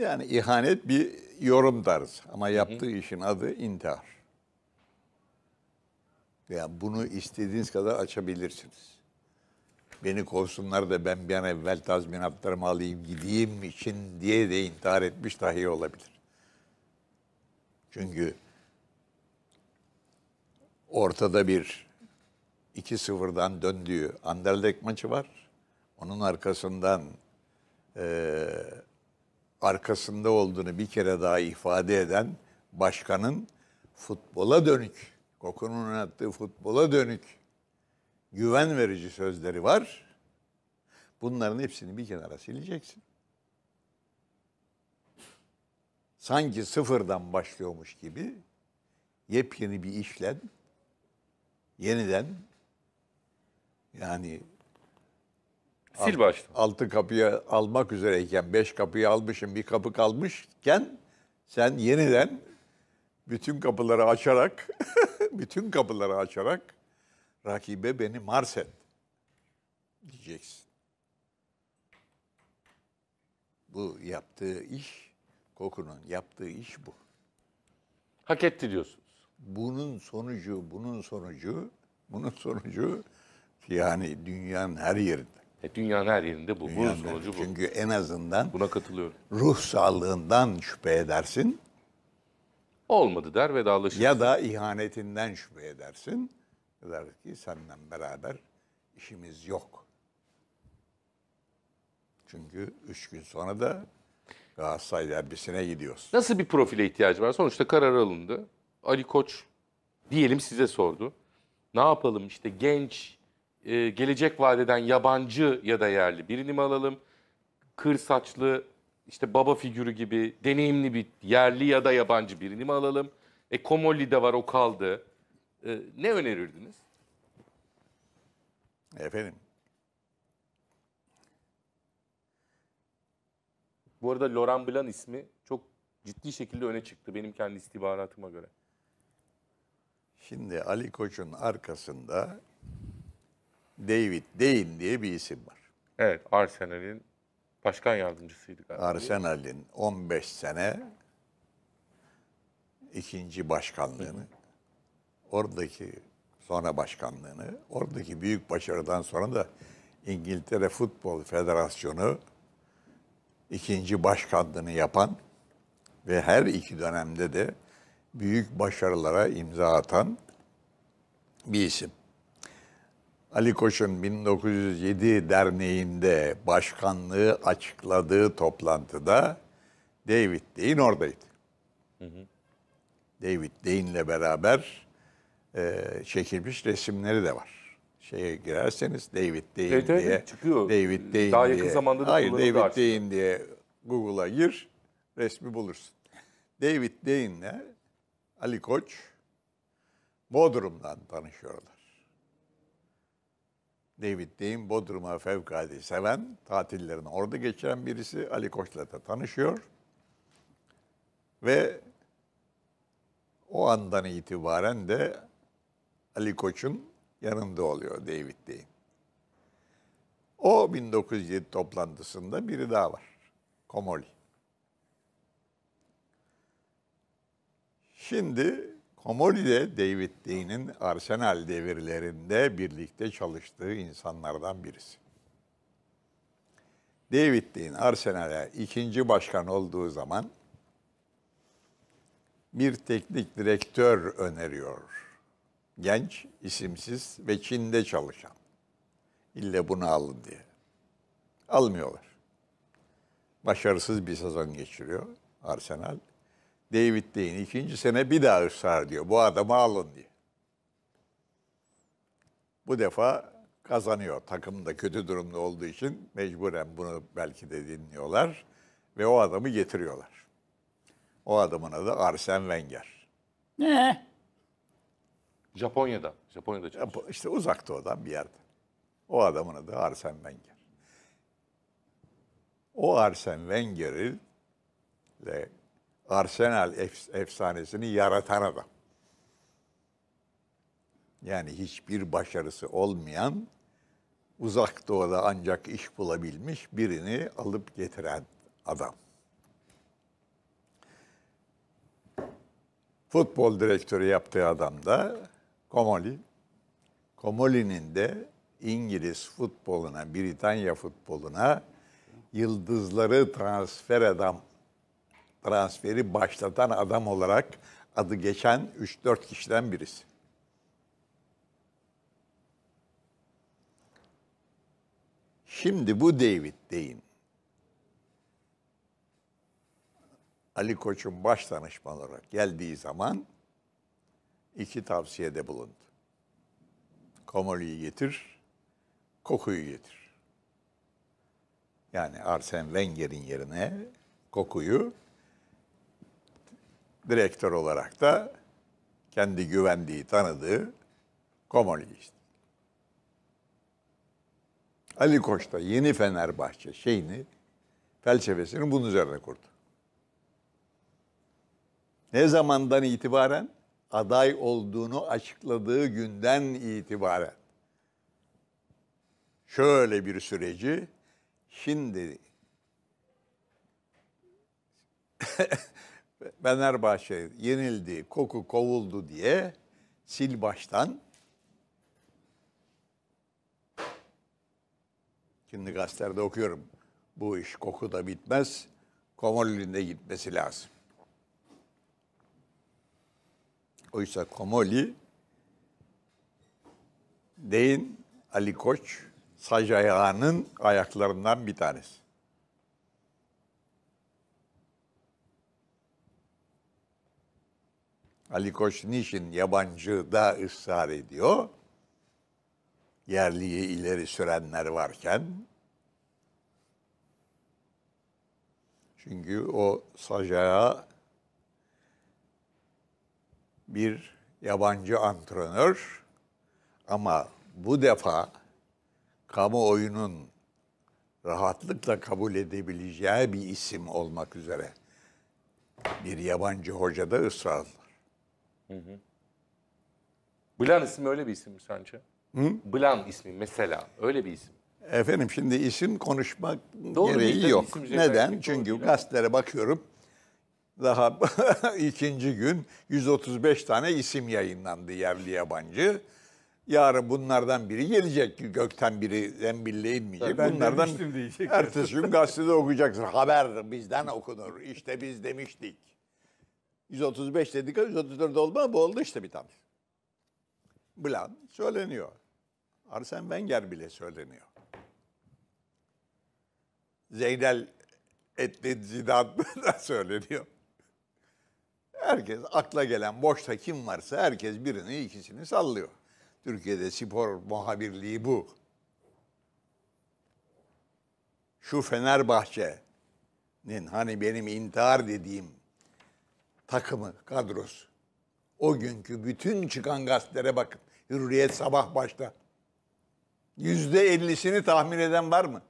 Yani ihanet bir yorum tarzı ama yaptığı işin adı intihar. Yani bunu istediğiniz kadar açabilirsiniz. Beni kovsunlar da ben bir an evvel tazminatlarımı alayım gideyim için diye de intihar etmiş dahi olabilir. Çünkü ortada bir 2-0'dan döndüğü Anderlecht maçı var. Onun arkasından e, arkasında olduğunu bir kere daha ifade eden başkanın futbola dönük, Kokun'un attığı futbola dönük güven verici sözleri var. Bunların hepsini bir kenara sileceksin. Sanki sıfırdan başlıyormuş gibi yepyeni bir işlen yeniden yani Sil baştan. Altı kapıya almak üzereyken beş kapıyı almışım bir kapı kalmışken sen yeniden bütün kapıları açarak bütün kapıları açarak rakibe beni marset diyeceksin. Bu yaptığı iş, Koku'nun yaptığı iş bu. Hak etti diyorsunuz. Bunun sonucu, bunun sonucu, bunun sonucu yani dünyanın her yerinde. E, dünyanın her yerinde bu. Dünyanın, bu sonucu bu. Çünkü en azından buna katılıyorum. Ruh sağlığından şüphe edersin. Olmadı der ve vedalaşırsın. Ya da ihanetinden şüphe edersin. Der ki senden beraber işimiz yok. Çünkü üç gün sonra da Galatasaray derbisine gidiyoruz. Nasıl bir profile ihtiyacı var? Sonuçta karar alındı. Ali Koç diyelim size sordu. Ne yapalım işte genç e, gelecek vadeden yabancı ya da yerli birini mi alalım? Kır saçlı işte baba figürü gibi deneyimli bir yerli ya da yabancı birini mi alalım? E Komolli de var o kaldı. E, ne önerirdiniz? Efendim. Bu arada Laurent Blanc ismi çok ciddi şekilde öne çıktı benim kendi istihbaratıma göre. Şimdi Ali Koç'un arkasında David Dean diye bir isim var. Evet, Arsenal'in başkan yardımcısıydı galiba. Arsenal'in 15 sene ikinci başkanlığını, oradaki sonra başkanlığını, oradaki büyük başarıdan sonra da İngiltere Futbol Federasyonu ikinci başkanlığını yapan ve her iki dönemde de büyük başarılara imza atan bir isim. Ali Koç'un 1907 derneğinde başkanlığı açıkladığı toplantıda David Dean oradaydı. Hı hı. David Dean'le beraber e, çekilmiş resimleri de var şeye girerseniz David Dean evet, diye evet, çıkıyor. David Dean Daha diye. yakın zamanda da Hayır David da Dean diye Google'a gir resmi bulursun. David Dean'le Ali Koç Bodrum'dan tanışıyorlar. David Dean Bodrum'a fevkalade seven, tatillerini orada geçiren birisi Ali Koç'la da tanışıyor. Ve o andan itibaren de Ali Koç'un yanında oluyor David Dean. O 1907 toplantısında biri daha var. Komoli. Şimdi Komoli'de David Dean'in Arsenal devirlerinde birlikte çalıştığı insanlardan birisi. David Dean Arsenal'e ikinci başkan olduğu zaman bir teknik direktör öneriyor. Genç, isimsiz ve Çin'de çalışan. İlle bunu alın diye. Almıyorlar. Başarısız bir sezon geçiriyor Arsenal. David Dean ikinci sene bir daha ısrar diyor. Bu adamı alın diye. Bu defa kazanıyor. Takım da kötü durumda olduğu için mecburen bunu belki de dinliyorlar ve o adamı getiriyorlar. O adamın adı Arsene Wenger. Ne? Japonya'da. Japonya'da çalışıyor. İşte uzak doğudan bir yerde. O adamın adı Arsene Wenger. O Arsene Wenger'le Arsenal ef- efsanesini yaratan adam. Yani hiçbir başarısı olmayan, uzak doğuda ancak iş bulabilmiş birini alıp getiren adam. Futbol direktörü yaptığı adam da Komoli. Komoli'nin de İngiliz futboluna, Britanya futboluna yıldızları transfer eden transferi başlatan adam olarak adı geçen 3-4 kişiden birisi. Şimdi bu David deyin. Ali Koç'un baş danışman olarak geldiği zaman iki tavsiyede bulundu. Komoli'yi getir, Koku'yu getir. Yani Arsene Wenger'in yerine Koku'yu direktör olarak da kendi güvendiği, tanıdığı Komoligi işte. Ali Koç da yeni Fenerbahçe şeyini, felsefesini bunun üzerine kurdu. Ne zamandan itibaren? Aday olduğunu açıkladığı günden itibaren. Şöyle bir süreci şimdi Fenerbahçe yenildi, koku kovuldu diye sil baştan. Şimdi gazetelerde okuyorum. Bu iş koku da bitmez. Komoli'nin de gitmesi lazım. Oysa Komoli deyin Ali Koç Sacayağ'ın ayaklarından bir tanesi. Ali Koç niçin da ısrar ediyor? Yerliyi ileri sürenler varken. Çünkü o Saja'ya bir yabancı antrenör ama bu defa kamuoyunun rahatlıkla kabul edebileceği bir isim olmak üzere bir yabancı hoca da ısrarlı. Hı hı. Blan ismi öyle bir isim mi sence? Hı? Blan ismi mesela öyle bir isim. Efendim şimdi isim konuşmak Doğru, gereği yok. Neden? Çünkü gazetelere bakıyorum daha ikinci gün 135 tane isim yayınlandı yerli yabancı. Yarın bunlardan biri gelecek. Gökten biri zembille inmeyecek. Ben bunlardan ertesi gün gazetede okuyacaksın. Haber bizden okunur. İşte biz demiştik. 135 dedik 134 olma bu oldu işte bir tam. Blan söyleniyor. Arsene Wenger bile söyleniyor. Zeynel Etli Zidane da söyleniyor. Herkes akla gelen boşta kim varsa herkes birini ikisini sallıyor. Türkiye'de spor muhabirliği bu. Şu Fenerbahçe'nin hani benim intihar dediğim takımı, kadrosu. O günkü bütün çıkan gazetelere bakın. Hürriyet sabah başta. Yüzde ellisini tahmin eden var mı?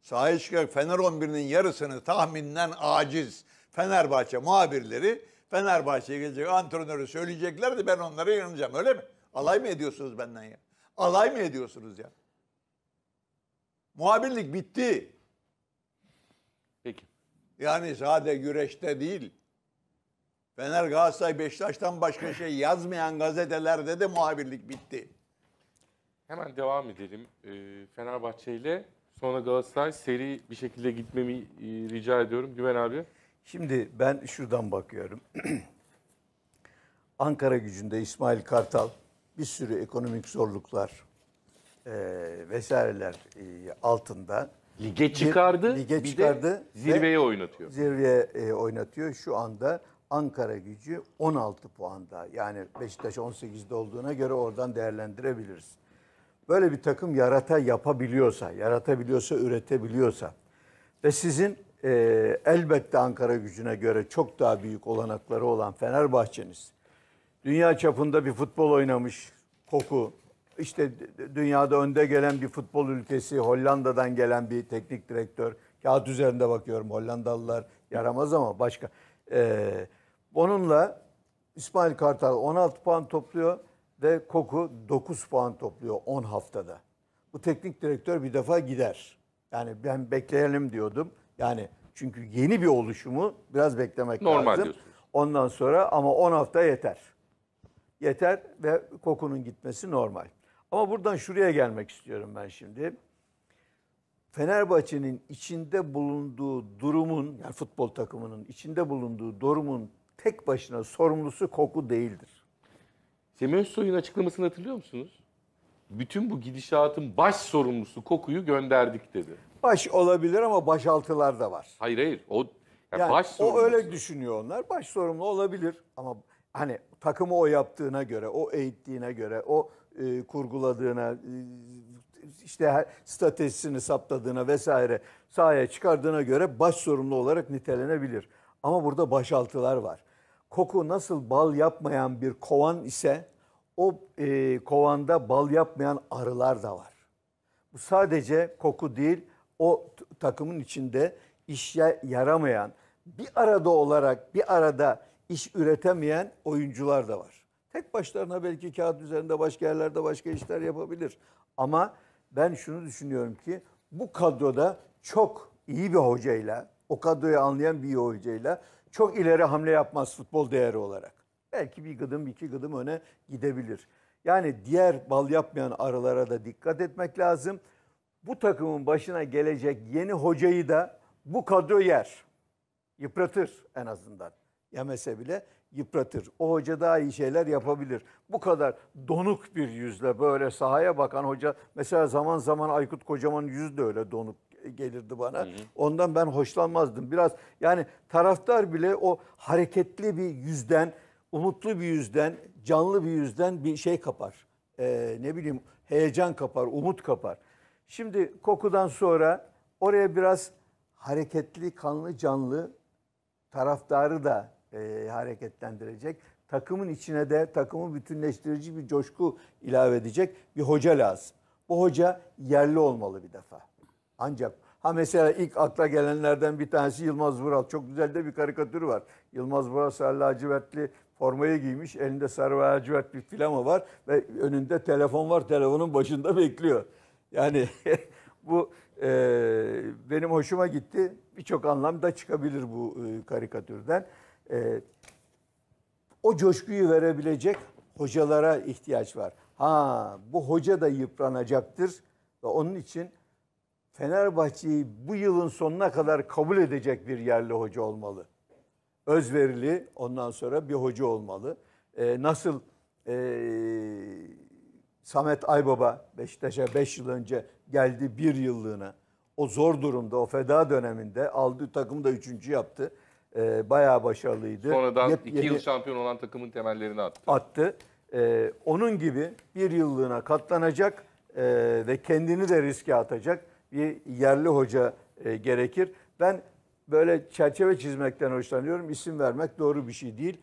Sahaya çıkan Fener 11'inin yarısını tahminden aciz. Fenerbahçe muhabirleri Fenerbahçe'ye gelecek antrenörü söyleyecekler de ben onlara inanacağım öyle mi? Alay mı ediyorsunuz benden ya? Alay mı ediyorsunuz ya? Muhabirlik bitti. Yani sade güreşte değil. Fener Galatasaray Beşiktaş'tan başka şey yazmayan gazetelerde de muhabirlik bitti. Hemen devam edelim e, Fenerbahçe ile. Sonra Galatasaray seri bir şekilde gitmemi e, rica ediyorum Güven abi. Şimdi ben şuradan bakıyorum. Ankara gücünde İsmail Kartal bir sürü ekonomik zorluklar e, vesaireler e, altında Lige çıkardı. Lige bir çıkardı. De zirveye oynatıyor. Zirveye e, oynatıyor. Şu anda Ankara gücü 16 puanda. Yani Beşiktaş 18'de olduğuna göre oradan değerlendirebiliriz. Böyle bir takım yarata yapabiliyorsa, yaratabiliyorsa, üretebiliyorsa ve sizin e, elbette Ankara gücüne göre çok daha büyük olanakları olan Fenerbahçe'niz dünya çapında bir futbol oynamış koku, işte dünyada önde gelen bir futbol ülkesi, Hollanda'dan gelen bir teknik direktör. Kağıt üzerinde bakıyorum Hollandalılar yaramaz ama başka. Ee, onunla İsmail Kartal 16 puan topluyor ve Koku 9 puan topluyor 10 haftada. Bu teknik direktör bir defa gider. Yani ben bekleyelim diyordum. Yani çünkü yeni bir oluşumu biraz beklemek Normal lazım. Diyorsunuz. Ondan sonra ama 10 hafta yeter yeter ve kokunun gitmesi normal. Ama buradan şuraya gelmek istiyorum ben şimdi. Fenerbahçe'nin içinde bulunduğu durumun, yani futbol takımının içinde bulunduğu durumun tek başına sorumlusu Koku değildir. Semih soyun açıklamasını hatırlıyor musunuz? Bütün bu gidişatın baş sorumlusu Koku'yu gönderdik dedi. Baş olabilir ama başaltılar da var. Hayır hayır. O yani yani baş sorumlusu. o öyle düşünüyor onlar. Baş sorumlu olabilir ama hani takımı o yaptığına göre, o eğittiğine göre, o e, kurguladığına, e, işte her, statüsünü saptadığına vesaire sahaya çıkardığına göre baş sorumlu olarak nitelenebilir. Ama burada başaltılar var. Koku nasıl bal yapmayan bir kovan ise o e, kovanda bal yapmayan arılar da var. Bu sadece koku değil, o takımın içinde işe yaramayan, bir arada olarak bir arada iş üretemeyen oyuncular da var. Tek başlarına belki kağıt üzerinde başka yerlerde başka işler yapabilir. Ama ben şunu düşünüyorum ki bu kadroda çok iyi bir hocayla, o kadroyu anlayan bir hocayla çok ileri hamle yapmaz futbol değeri olarak. Belki bir gıdım iki gıdım öne gidebilir. Yani diğer bal yapmayan arılara da dikkat etmek lazım. Bu takımın başına gelecek yeni hocayı da bu kadro yer. Yıpratır en azından. Yemese bile yıpratır. O hoca daha iyi şeyler yapabilir. Bu kadar donuk bir yüzle böyle sahaya bakan hoca mesela zaman zaman Aykut Kocaman yüz de öyle donuk gelirdi bana. Hı hı. Ondan ben hoşlanmazdım. Biraz yani taraftar bile o hareketli bir yüzden, umutlu bir yüzden, canlı bir yüzden bir şey kapar. Ee, ne bileyim heyecan kapar, umut kapar. Şimdi kokudan sonra oraya biraz hareketli, kanlı, canlı taraftarı da e, hareketlendirecek. Takımın içine de takımı bütünleştirici bir coşku ilave edecek bir hoca lazım. Bu hoca yerli olmalı bir defa. Ancak ha mesela ilk akla gelenlerden bir tanesi Yılmaz Vural. Çok güzel de bir karikatür var. Yılmaz Vural sarı lacivertli formayı giymiş. Elinde sarı lacivert bir flama var ve önünde telefon var. Telefonun başında bekliyor. Yani bu e, benim hoşuma gitti. Birçok anlamda çıkabilir bu e, karikatürden e, o coşkuyu verebilecek hocalara ihtiyaç var. Ha bu hoca da yıpranacaktır ve onun için Fenerbahçe'yi bu yılın sonuna kadar kabul edecek bir yerli hoca olmalı. Özverili ondan sonra bir hoca olmalı. Ee, nasıl e, Samet Aybaba Beşiktaş'a 5 beş yıl önce geldi bir yıllığına. O zor durumda, o feda döneminde aldığı takım da üçüncü yaptı e, bayağı başarılıydı. Sonradan Yep- iki yeni- yıl şampiyon olan takımın temellerini attı. attı. Ee, onun gibi bir yıllığına katlanacak e, ve kendini de riske atacak bir yerli hoca e, gerekir. Ben böyle çerçeve çizmekten hoşlanıyorum. İsim vermek doğru bir şey değil.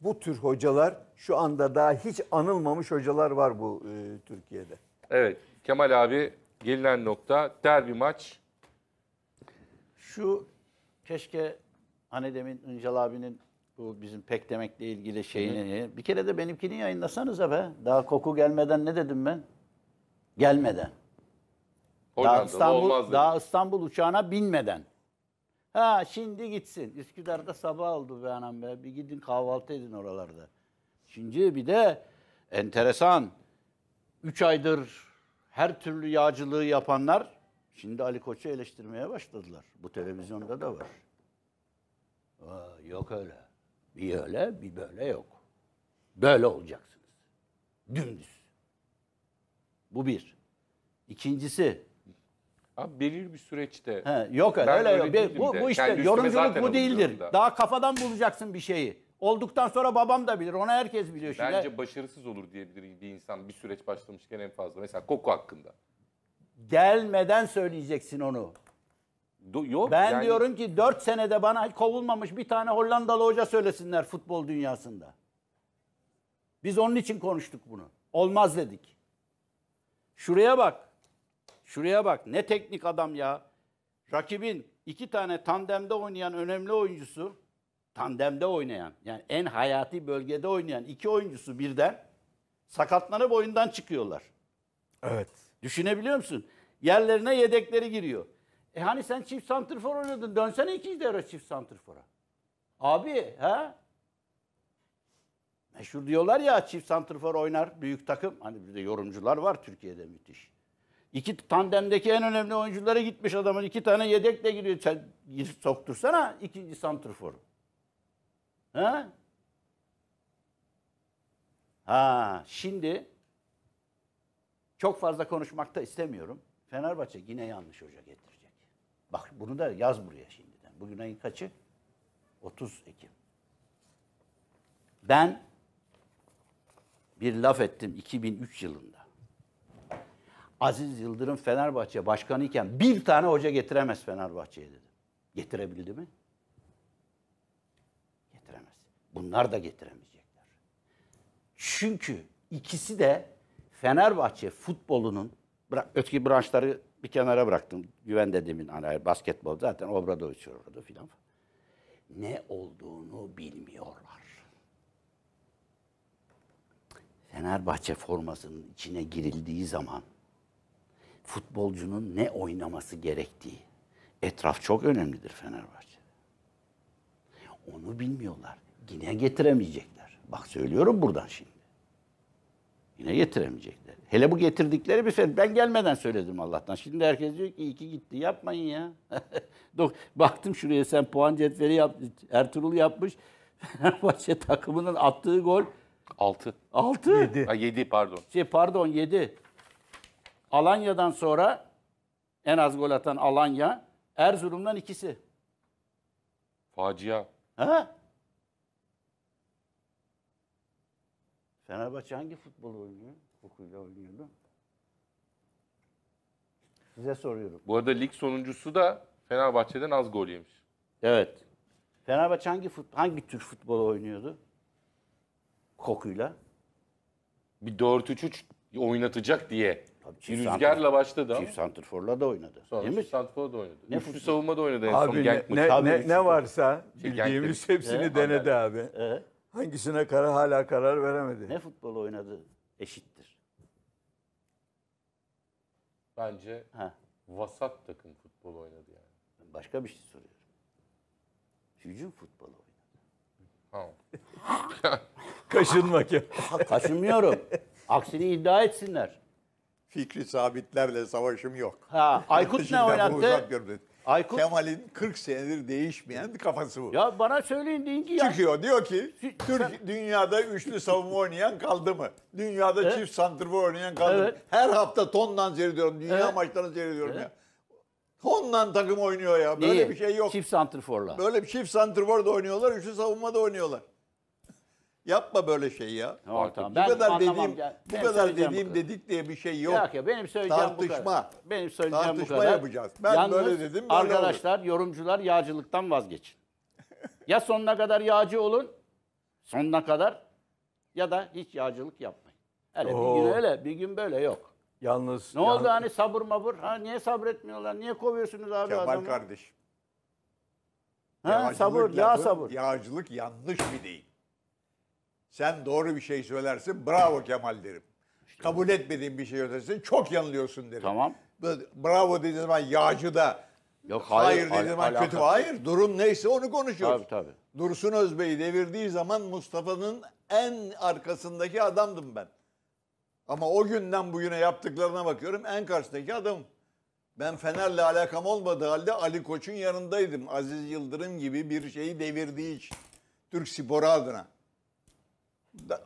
Bu tür hocalar şu anda daha hiç anılmamış hocalar var bu e, Türkiye'de. Evet Kemal abi gelinen nokta derbi maç. Şu keşke Hani demin Üncal abinin bu bizim pek demekle ilgili şeyini. Hı. Bir kere de benimkini yayınlasanız be. Daha koku gelmeden ne dedim ben? Gelmeden. Hollandalı daha İstanbul, daha İstanbul uçağına binmeden. Ha şimdi gitsin. Üsküdar'da sabah oldu be anam be. Bir gidin kahvaltı edin oralarda. Şimdi bir de enteresan. Üç aydır her türlü yağcılığı yapanlar şimdi Ali Koç'u eleştirmeye başladılar. Bu televizyonda da var. Aa, yok öyle. Bir öyle bir böyle yok. Böyle olacaksınız. Dümdüz. Bu bir. İkincisi Abi belirli bir süreçte. He, yok öyle, öyle, öyle yok. Bu, bu işte Kendi yorumculuk bu değildir. Da. Daha kafadan bulacaksın bir şeyi. Olduktan sonra babam da bilir. Ona herkes biliyor. Şimdi. Bence başarısız olur diyebilir bir insan bir süreç başlamışken en fazla. Mesela koku hakkında. Gelmeden söyleyeceksin onu. Do- yok Ben yani- diyorum ki 4 senede bana hiç kovulmamış bir tane Hollandalı hoca söylesinler futbol dünyasında. Biz onun için konuştuk bunu. Olmaz dedik. Şuraya bak. Şuraya bak. Ne teknik adam ya. Rakibin iki tane tandemde oynayan önemli oyuncusu, tandemde oynayan yani en hayati bölgede oynayan iki oyuncusu birden sakatlanıp oyundan çıkıyorlar. Evet. Düşünebiliyor musun? Yerlerine yedekleri giriyor. E hani sen çift santrfor oynadın. Dönsene iki devre çift santrfora. Abi ha? Meşhur diyorlar ya çift santrfor oynar büyük takım. Hani bir de yorumcular var Türkiye'de müthiş. İki tandemdeki en önemli oyunculara gitmiş adamın iki tane yedek de giriyor. Sen soktursana ikinci santrforu. Ha? Ha, şimdi çok fazla konuşmakta istemiyorum. Fenerbahçe yine yanlış hoca getirdi. Bak bunu da yaz buraya şimdiden. Bugün ayın kaçı? 30 Ekim. Ben bir laf ettim 2003 yılında. Aziz Yıldırım Fenerbahçe başkanı iken bir tane hoca getiremez Fenerbahçe'ye dedim. Getirebildi mi? Getiremez. Bunlar da getiremeyecekler. Çünkü ikisi de Fenerbahçe futbolunun bırak öteki branşları bir kenara bıraktım. Güven dediğimin ana hani basketbol zaten obrada uçuyordu filan. Ne olduğunu bilmiyorlar. Fenerbahçe formasının içine girildiği zaman futbolcunun ne oynaması gerektiği. Etraf çok önemlidir Fenerbahçe. Onu bilmiyorlar. Yine getiremeyecekler. Bak söylüyorum buradan şimdi. Yine getiremeyecekler. Hele bu getirdikleri bir şey. Ben gelmeden söyledim Allah'tan. Şimdi herkes diyor ki iki gitti. Yapmayın ya. Baktım şuraya sen puan cetveli yap, Ertuğrul yapmış. Fenerbahçe takımının attığı gol. Altı. Altı. Yedi. Ha, yedi pardon. Şey, pardon yedi. Alanya'dan sonra en az gol atan Alanya. Erzurum'dan ikisi. Facia. Ha? Fenerbahçe hangi futbol oynuyor? Hukukuyla oynuyordu. Size soruyorum. Bu arada lig sonuncusu da Fenerbahçe'den az gol yemiş. Evet. Fenerbahçe hangi fut, hangi tür futbol oynuyordu? Kokuyla. Bir 4-3-3 oynatacak diye. Tabii çift Rüzgarla başladı ama. Çift santrforla da oynadı. Sonra değil mi? santrforla da oynadı. Ne Üçlü futbol? savunma da oynadı en Abi son. ne, ne, ne, ne varsa Şey, bildiğimiz hepsini E, denedi abi. Ee? Hangisine karar hala karar veremedi. Ne futbol oynadı eşittir. Bence ha. vasat takım futbol oynadı yani. Başka bir şey soruyorum. Hücum futbolu oynadı. Ha. Kaşınmak ki. Kaşınmıyorum. Aksini iddia etsinler. Fikri sabitlerle savaşım yok. Ha, Aykut ne oynattı? Aykut Kemal'in 40 senedir değişmeyen bir kafası bu. Ya bana söyleyin deyin ki ya. Çıkıyor diyor ki Türk dünyada üçlü savunma oynayan kaldı mı? Dünyada evet. çift santrfor oynayan kaldı evet. mı? Her hafta tondan seyrediyorum. Dünya evet. maçlarını seyrediyorum evet. ya. Tondan takım oynuyor ya. Böyle Neyi? bir şey yok. Çift santrforla. Böyle bir çift santrfor da oynuyorlar, üçlü savunma da oynuyorlar. Yapma böyle şey ya. Tamam, tamam. Bu ben kadar dediğim, bu kadar dediğim dedik diye bir şey yok. Yok ya benim söyleyeceğim Tartışma. bu kadar. Benim söyleyeceğim Tartışma bu kadar. yapacağız. Ben Yalnız böyle dedim. Böyle arkadaşlar, olur. yorumcular yağcılıktan vazgeçin. ya sonuna kadar yağcı olun, sonuna kadar ya da hiç yağcılık yapmayın. Öyle Oo. bir gün öyle, bir gün böyle yok. Yalnız ne yalnız... oldu hani sabır mabır? Ha niye sabretmiyorlar? Niye kovuyorsunuz abi Kemal adamı? Kemal kardeş. Ha yağcılık sabır, yapın, ya sabır. Yağcılık yanlış bir değil. Sen doğru bir şey söylersin. Bravo Kemal derim. İşte Kabul etmediğin bir şey söylersin. Çok yanılıyorsun derim. Tamam. Bravo dediğin zaman yağcı da Yok hayır, hayır dediğin zaman kötü. Hayır durum neyse onu konuşuyoruz. Tabii tabii. Dursun Özbey'i devirdiği zaman Mustafa'nın en arkasındaki adamdım ben. Ama o günden bugüne yaptıklarına bakıyorum en karşısındaki adamım. Ben Fener'le alakam olmadığı halde Ali Koç'un yanındaydım. Aziz Yıldırım gibi bir şeyi devirdiği için. Türk Sporu adına.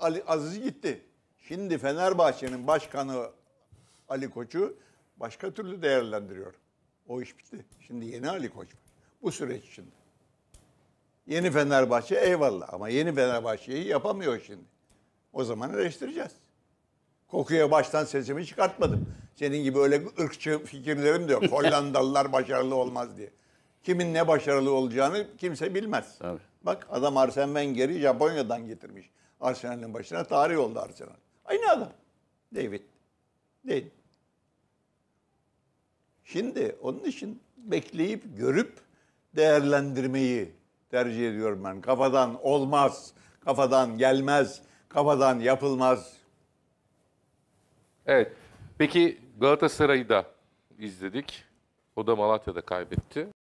Ali Aziz gitti. Şimdi Fenerbahçe'nin başkanı Ali Koç'u başka türlü değerlendiriyor. O iş bitti. Şimdi yeni Ali Koç var. Bu süreç içinde. Yeni Fenerbahçe eyvallah ama yeni Fenerbahçe'yi yapamıyor şimdi. O zaman eleştireceğiz. Kokuya baştan sesimi çıkartmadım. Senin gibi öyle ırkçı fikirlerim de yok. Hollandalılar başarılı olmaz diye. Kimin ne başarılı olacağını kimse bilmez. Tabii. Bak adam Arsene Wenger'i Japonya'dan getirmiş. Arsenal'in başına tarih oldu Arsenal. Aynı adam. David. Değil. Şimdi onun için bekleyip görüp değerlendirmeyi tercih ediyorum ben. Kafadan olmaz, kafadan gelmez, kafadan yapılmaz. Evet. Peki Galatasaray'ı da izledik. O da Malatya'da kaybetti.